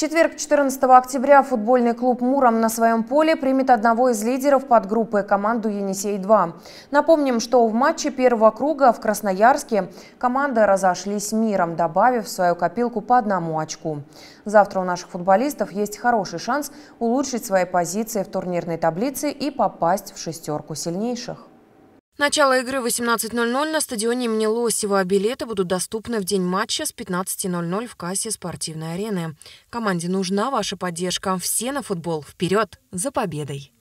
четверг, 14 октября, футбольный клуб «Муром» на своем поле примет одного из лидеров подгруппы – команду «Енисей-2». Напомним, что в матче первого круга в Красноярске команды разошлись миром, добавив в свою копилку по одному очку. Завтра у наших футболистов есть хороший шанс улучшить свои позиции в турнирной таблице и попасть в шестерку сильнейших. Начало игры 18.00 на стадионе имени Лосева. Билеты будут доступны в день матча с 15.00 в кассе спортивной арены. Команде нужна ваша поддержка. Все на футбол. Вперед! За победой!